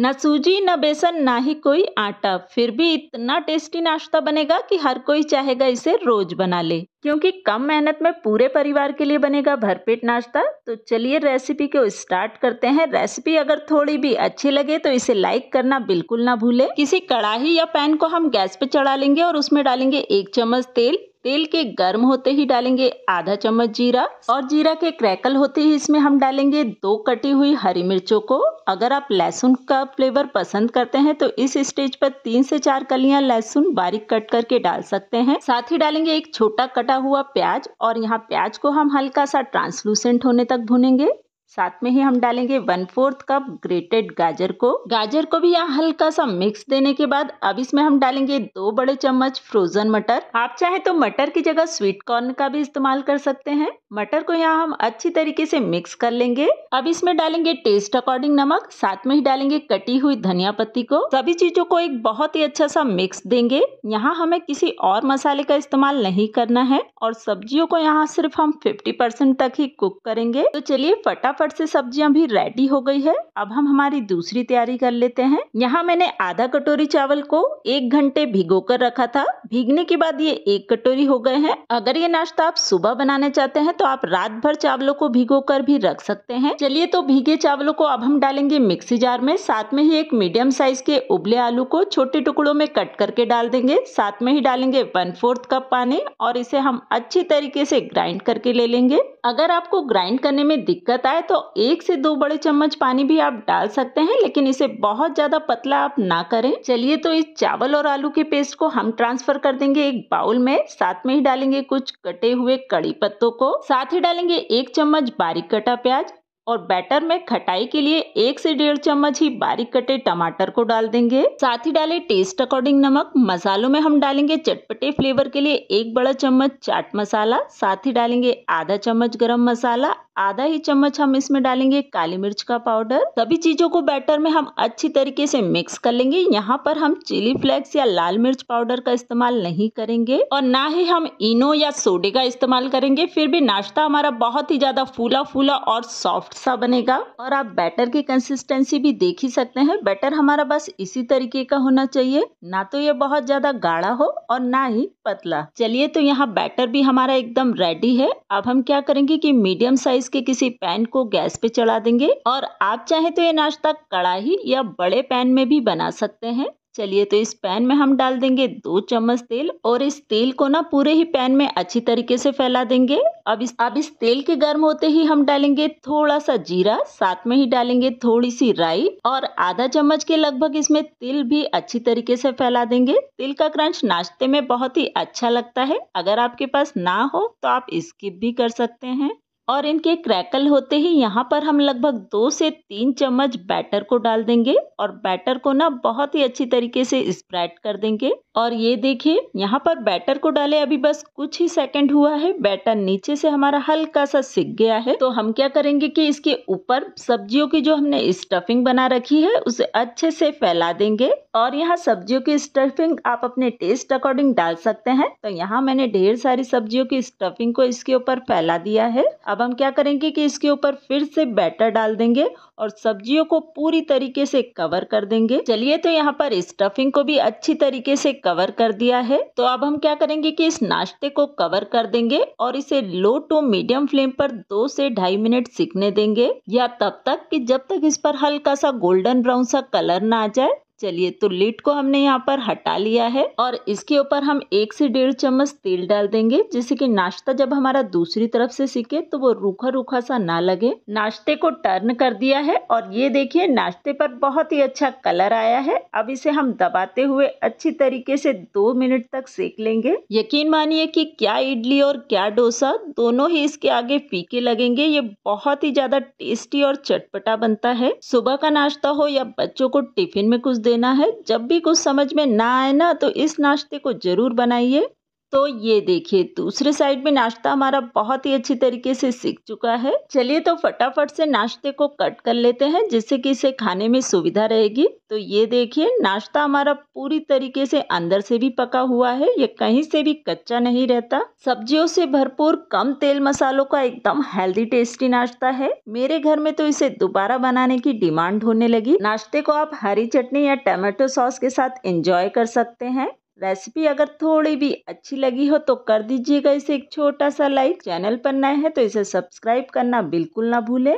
ना सूजी ना बेसन ना ही कोई आटा फिर भी इतना टेस्टी नाश्ता बनेगा कि हर कोई चाहेगा इसे रोज बना ले क्योंकि कम मेहनत में पूरे परिवार के लिए बनेगा भरपेट नाश्ता तो चलिए रेसिपी को स्टार्ट करते हैं रेसिपी अगर थोड़ी भी अच्छी लगे तो इसे लाइक करना बिल्कुल ना भूले किसी कड़ाही या पैन को हम गैस पे चढ़ा लेंगे और उसमें डालेंगे एक चम्मच तेल तेल के गर्म होते ही डालेंगे आधा चम्मच जीरा और जीरा के क्रैकल होते ही इसमें हम डालेंगे दो कटी हुई हरी मिर्चों को अगर आप लहसुन का फ्लेवर पसंद करते हैं तो इस स्टेज पर तीन से चार कलियां लहसुन बारीक कट करके डाल सकते हैं साथ ही डालेंगे एक छोटा कटा हुआ प्याज और यहाँ प्याज को हम हल्का सा ट्रांसलूसेंट होने तक भुनेंगे साथ में ही हम डालेंगे वन फोर्थ कप ग्रेटेड गाजर को गाजर को भी यहाँ हल्का सा मिक्स देने के बाद अब इसमें हम डालेंगे दो बड़े चम्मच फ्रोजन मटर आप चाहे तो मटर की जगह स्वीट कॉर्न का भी इस्तेमाल कर सकते हैं मटर को यहाँ हम अच्छी तरीके से मिक्स कर लेंगे अब इसमें डालेंगे टेस्ट अकॉर्डिंग नमक साथ में ही डालेंगे कटी हुई धनिया पत्ती को सभी चीजों को एक बहुत ही अच्छा सा मिक्स देंगे यहाँ हमें किसी और मसाले का इस्तेमाल नहीं करना है और सब्जियों को यहाँ सिर्फ हम फिफ्टी तक ही कुक करेंगे तो चलिए फटाफट फटाफट से सब्जियां भी रेडी हो गई है अब हम हमारी दूसरी तैयारी कर लेते हैं यहाँ मैंने आधा कटोरी चावल को एक घंटे भिगो कर रखा था भीगने के बाद ये एक कटोरी हो गए हैं अगर ये नाश्ता आप सुबह बनाना चाहते हैं तो आप रात भर चावलों को भिगो कर भी रख सकते हैं चलिए तो भीगे चावलों को अब हम डालेंगे मिक्सी जार में साथ में ही एक मीडियम साइज के उबले आलू को छोटे टुकड़ों में कट करके डाल देंगे साथ में ही डालेंगे वन फोर्थ कप पानी और इसे हम अच्छी तरीके से ग्राइंड करके ले लेंगे अगर आपको ग्राइंड करने में दिक्कत आए तो एक से दो बड़े चम्मच पानी भी आप डाल सकते हैं लेकिन इसे बहुत ज्यादा पतला आप ना करें चलिए तो इस चावल और आलू के पेस्ट को हम ट्रांसफर ट्रांसफर कर देंगे एक बाउल में साथ में ही डालेंगे कुछ कटे हुए कड़ी पत्तों को साथ ही डालेंगे एक चम्मच बारीक कटा प्याज और बैटर में खटाई के लिए एक से डेढ़ चम्मच ही बारीक कटे टमाटर को डाल देंगे साथ ही डालें टेस्ट अकॉर्डिंग नमक मसालों में हम डालेंगे चटपटे फ्लेवर के लिए एक बड़ा चम्मच चाट मसाला साथ ही डालेंगे आधा चम्मच गरम मसाला आधा ही चम्मच हम इसमें डालेंगे काली मिर्च का पाउडर सभी चीज़ों को बैटर में हम अच्छी तरीके से मिक्स कर लेंगे यहाँ पर हम चिली फ्लेक्स या लाल मिर्च पाउडर का इस्तेमाल नहीं करेंगे और ना ही हम इनो या सोडे का इस्तेमाल करेंगे फिर भी नाश्ता हमारा बहुत ही ज़्यादा फूला फूला और सॉफ्ट सा बनेगा और आप बैटर की कंसिस्टेंसी भी देख ही सकते हैं बैटर हमारा बस इसी तरीके का होना चाहिए ना तो ये बहुत ज़्यादा गाढ़ा हो और ना ही पतला चलिए तो यहाँ बैटर भी हमारा एकदम रेडी है अब हम क्या करेंगे की मीडियम साइज के किसी पैन को गैस पे चढ़ा देंगे और आप चाहे तो ये नाश्ता कड़ाही या बड़े पैन में भी बना सकते हैं चलिए तो इस पैन में हम डाल देंगे दो चम्मच तेल और इस तेल को ना पूरे ही पैन में अच्छी तरीके से फैला देंगे अब इस अब इस तेल के गर्म होते ही हम डालेंगे थोड़ा सा जीरा साथ में ही डालेंगे थोड़ी सी राई और आधा चम्मच के लगभग इसमें तिल भी अच्छी तरीके से फैला देंगे तिल का क्रंच नाश्ते में बहुत ही अच्छा लगता है अगर आपके पास ना हो तो आप स्किप भी कर सकते हैं और इनके क्रैकल होते ही यहाँ पर हम लगभग दो से तीन चम्मच बैटर को डाल देंगे और बैटर को ना बहुत ही अच्छी तरीके से स्प्रेड कर देंगे और ये देखिए यहाँ पर बैटर को डाले अभी बस कुछ ही सेकंड हुआ है बैटर नीचे से हमारा हल्का सा सिक गया है तो हम क्या करेंगे कि इसके ऊपर सब्जियों की जो हमने स्टफिंग बना रखी है उसे अच्छे से फैला देंगे और यहाँ सब्जियों की स्टफिंग आप अपने टेस्ट अकॉर्डिंग डाल सकते हैं तो यहाँ मैंने ढेर सारी सब्जियों की स्टफिंग को इसके ऊपर फैला दिया है अब अब हम क्या करेंगे कि इसके ऊपर फिर से बैटर डाल देंगे और सब्जियों को पूरी तरीके से कवर कर देंगे चलिए तो यहाँ पर स्टफिंग को भी अच्छी तरीके से कवर कर दिया है तो अब हम क्या करेंगे कि इस नाश्ते को कवर कर देंगे और इसे लो टू मीडियम फ्लेम पर दो से ढाई मिनट सीखने देंगे या तब तक कि जब तक इस पर हल्का सा गोल्डन ब्राउन सा कलर ना आ जाए चलिए तो लिट को हमने यहाँ पर हटा लिया है और इसके ऊपर हम एक से डेढ़ चम्मच तेल डाल देंगे जिससे कि नाश्ता जब हमारा दूसरी तरफ से सीखे तो वो रूखा रूखा सा ना लगे नाश्ते को टर्न कर दिया है और ये देखिए नाश्ते पर बहुत ही अच्छा कलर आया है अब इसे हम दबाते हुए अच्छी तरीके से दो मिनट तक सेक लेंगे यकीन मानिए कि क्या इडली और क्या डोसा दोनों ही इसके आगे फीके लगेंगे ये बहुत ही ज्यादा टेस्टी और चटपटा बनता है सुबह का नाश्ता हो या बच्चों को टिफिन में कुछ देना है जब भी कुछ समझ में ना आए ना तो इस नाश्ते को ज़रूर बनाइए तो ये देखिए दूसरे साइड में नाश्ता हमारा बहुत ही अच्छी तरीके से सीख चुका है चलिए तो फटाफट से नाश्ते को कट कर लेते हैं जिससे कि इसे खाने में सुविधा रहेगी तो ये देखिए नाश्ता हमारा पूरी तरीके से अंदर से भी पका हुआ है ये कहीं से भी कच्चा नहीं रहता सब्जियों से भरपूर कम तेल मसालों का एकदम हेल्दी टेस्टी नाश्ता है मेरे घर में तो इसे दोबारा बनाने की डिमांड होने लगी नाश्ते को आप हरी चटनी या टमाटो सॉस के साथ एंजॉय कर सकते हैं रेसिपी अगर थोड़ी भी अच्छी लगी हो तो कर दीजिएगा इसे एक छोटा सा लाइक चैनल पर नए हैं तो इसे सब्सक्राइब करना बिल्कुल ना भूलें